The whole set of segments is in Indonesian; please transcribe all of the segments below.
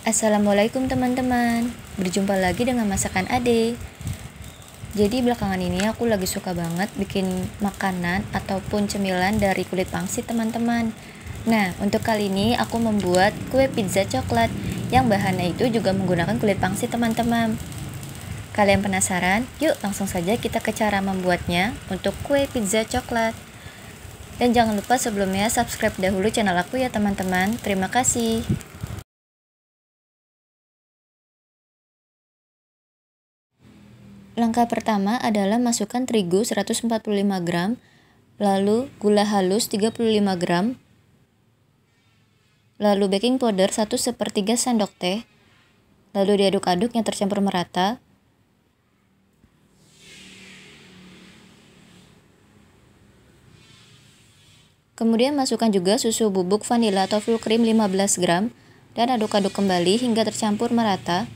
Assalamualaikum teman-teman Berjumpa lagi dengan masakan Ade Jadi belakangan ini aku lagi suka banget bikin makanan ataupun cemilan dari kulit pangsit teman-teman Nah untuk kali ini aku membuat kue pizza coklat Yang bahannya itu juga menggunakan kulit pangsit teman-teman Kalian penasaran? Yuk langsung saja kita ke cara membuatnya untuk kue pizza coklat dan jangan lupa sebelumnya subscribe dahulu channel aku ya teman-teman. Terima kasih. Langkah pertama adalah masukkan terigu 145 gram, lalu gula halus 35 gram, lalu baking powder 1 sepertiga sendok teh, lalu diaduk-aduk yang tercampur merata. Kemudian masukkan juga susu bubuk vanila atau full cream 15 gram dan aduk-aduk kembali hingga tercampur merata.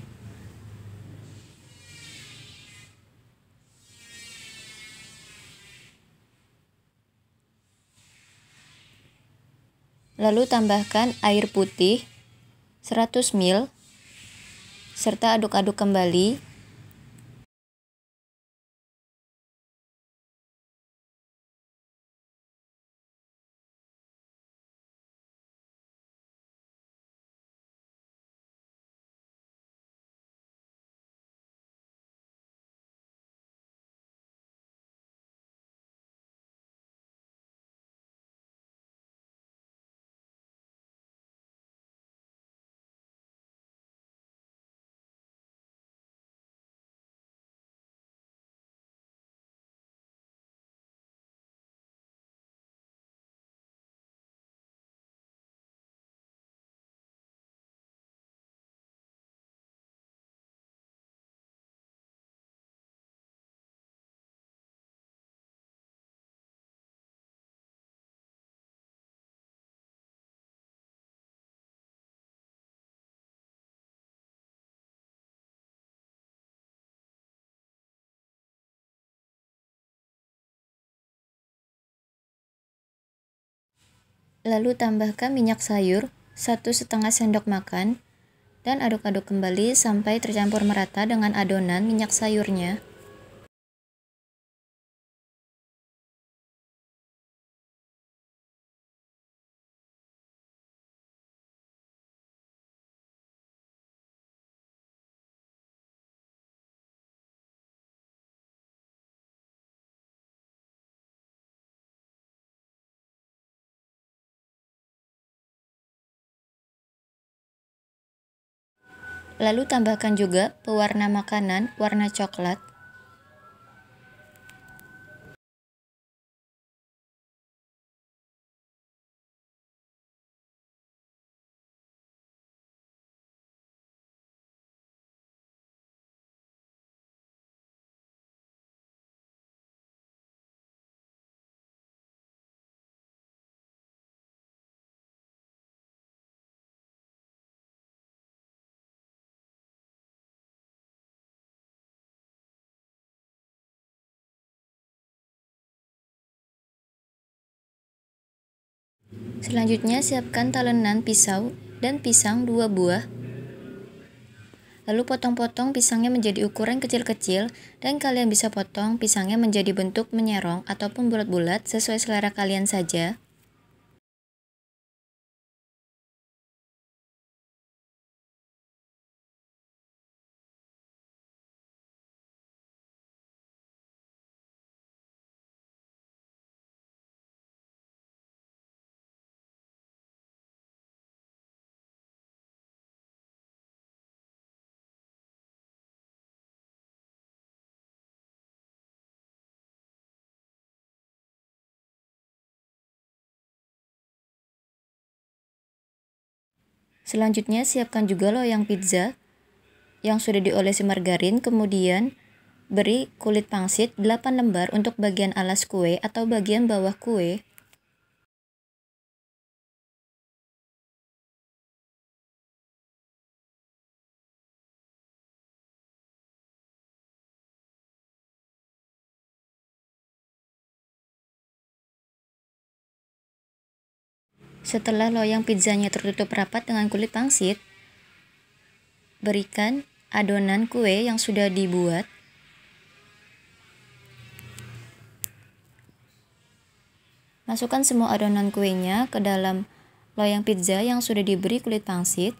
Lalu tambahkan air putih 100 ml serta aduk-aduk kembali Lalu tambahkan minyak sayur, satu setengah sendok makan, dan aduk-aduk kembali sampai tercampur merata dengan adonan minyak sayurnya. Lalu tambahkan juga pewarna makanan warna coklat Selanjutnya siapkan talenan pisau dan pisang dua buah. Lalu potong-potong pisangnya menjadi ukuran kecil-kecil dan kalian bisa potong pisangnya menjadi bentuk menyerong ataupun bulat-bulat sesuai selera kalian saja. Selanjutnya siapkan juga loyang pizza yang sudah diolesi margarin, kemudian beri kulit pangsit 8 lembar untuk bagian alas kue atau bagian bawah kue Setelah loyang pizzanya tertutup rapat dengan kulit pangsit, berikan adonan kue yang sudah dibuat. Masukkan semua adonan kuenya ke dalam loyang pizza yang sudah diberi kulit pangsit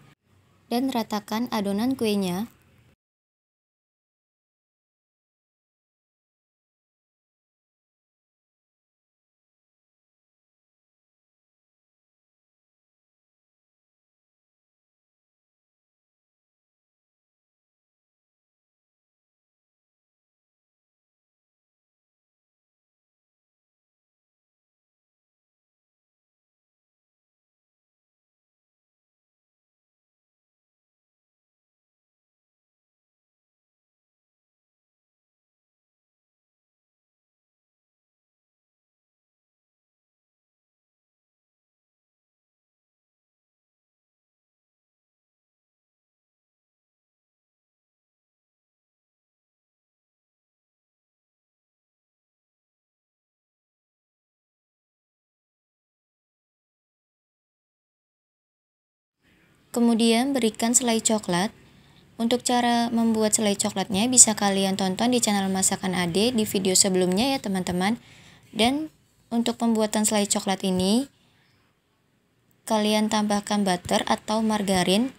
dan ratakan adonan kuenya Kemudian berikan selai coklat. Untuk cara membuat selai coklatnya bisa kalian tonton di channel Masakan Ade di video sebelumnya ya teman-teman. Dan untuk pembuatan selai coklat ini, kalian tambahkan butter atau margarin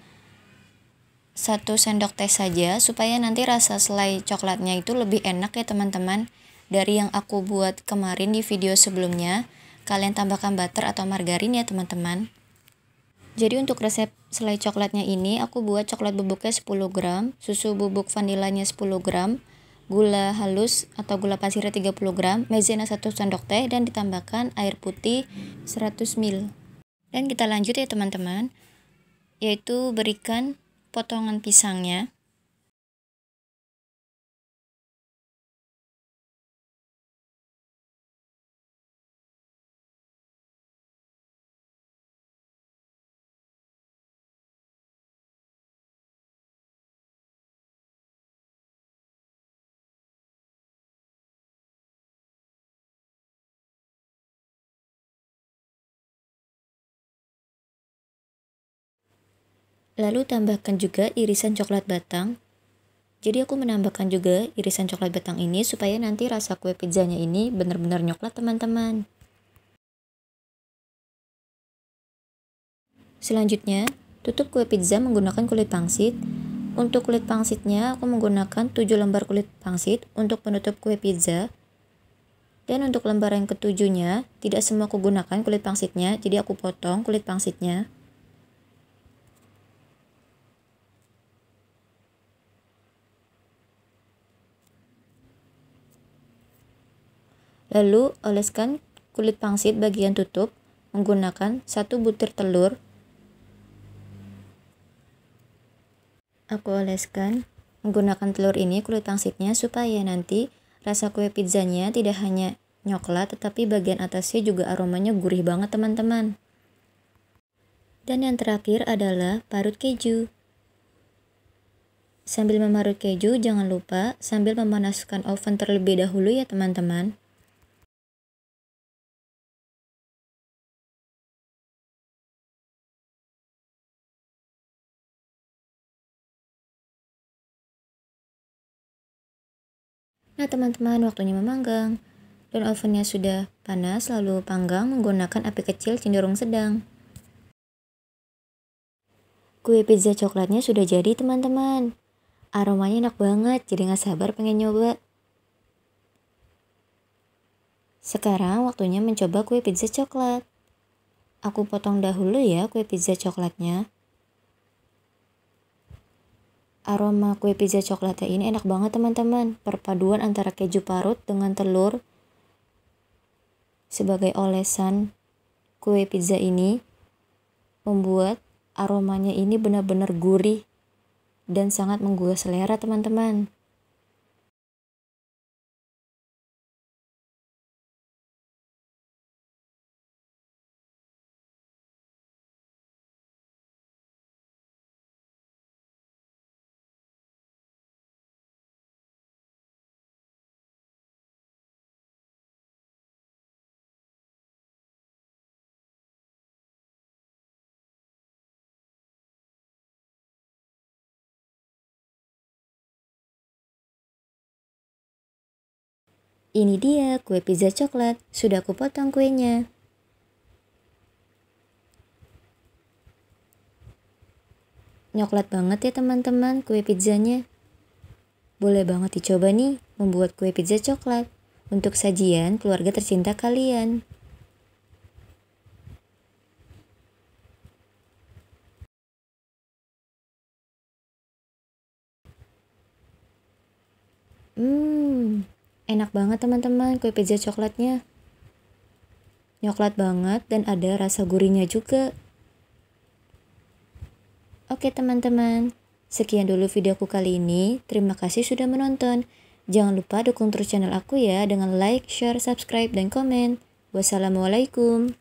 satu sendok teh saja supaya nanti rasa selai coklatnya itu lebih enak ya teman-teman dari yang aku buat kemarin di video sebelumnya kalian tambahkan butter atau margarin ya teman-teman jadi untuk resep selai coklatnya ini aku buat coklat bubuknya 10 gram, susu bubuk vanilanya 10 gram, gula halus atau gula pasirnya 30 gram, maizena 1 sendok teh dan ditambahkan air putih 100 ml. Dan kita lanjut ya teman-teman, yaitu berikan potongan pisangnya Lalu tambahkan juga irisan coklat batang. Jadi aku menambahkan juga irisan coklat batang ini supaya nanti rasa kue pizzanya ini benar-benar nyoklat teman-teman. Selanjutnya, tutup kue pizza menggunakan kulit pangsit. Untuk kulit pangsitnya, aku menggunakan 7 lembar kulit pangsit untuk penutup kue pizza. Dan untuk lembar yang ketujuhnya, tidak semua aku gunakan kulit pangsitnya, jadi aku potong kulit pangsitnya. Lalu oleskan kulit pangsit bagian tutup menggunakan satu butir telur. Aku oleskan menggunakan telur ini kulit pangsitnya supaya nanti rasa kue pizzanya tidak hanya nyoklat tetapi bagian atasnya juga aromanya gurih banget teman-teman. Dan yang terakhir adalah parut keju. Sambil memarut keju jangan lupa sambil memanaskan oven terlebih dahulu ya teman-teman. Nah teman-teman waktunya memanggang. Dan ovennya sudah panas lalu panggang menggunakan api kecil cenderung sedang. Kue pizza coklatnya sudah jadi teman-teman. Aromanya enak banget jadi gak sabar pengen nyoba. Sekarang waktunya mencoba kue pizza coklat. Aku potong dahulu ya kue pizza coklatnya. Aroma kue pizza coklatnya ini enak banget teman-teman. Perpaduan antara keju parut dengan telur sebagai olesan kue pizza ini membuat aromanya ini benar-benar gurih dan sangat menggugah selera teman-teman. Ini dia kue pizza coklat, sudah aku potong kuenya. Nyoklat banget ya teman-teman kue pizzanya. Boleh banget dicoba nih membuat kue pizza coklat untuk sajian keluarga tercinta kalian. Enak banget teman-teman kue pizza coklatnya. nyoklat banget dan ada rasa gurihnya juga. Oke teman-teman, sekian dulu videoku kali ini. Terima kasih sudah menonton. Jangan lupa dukung terus channel aku ya dengan like, share, subscribe, dan komen. Wassalamualaikum.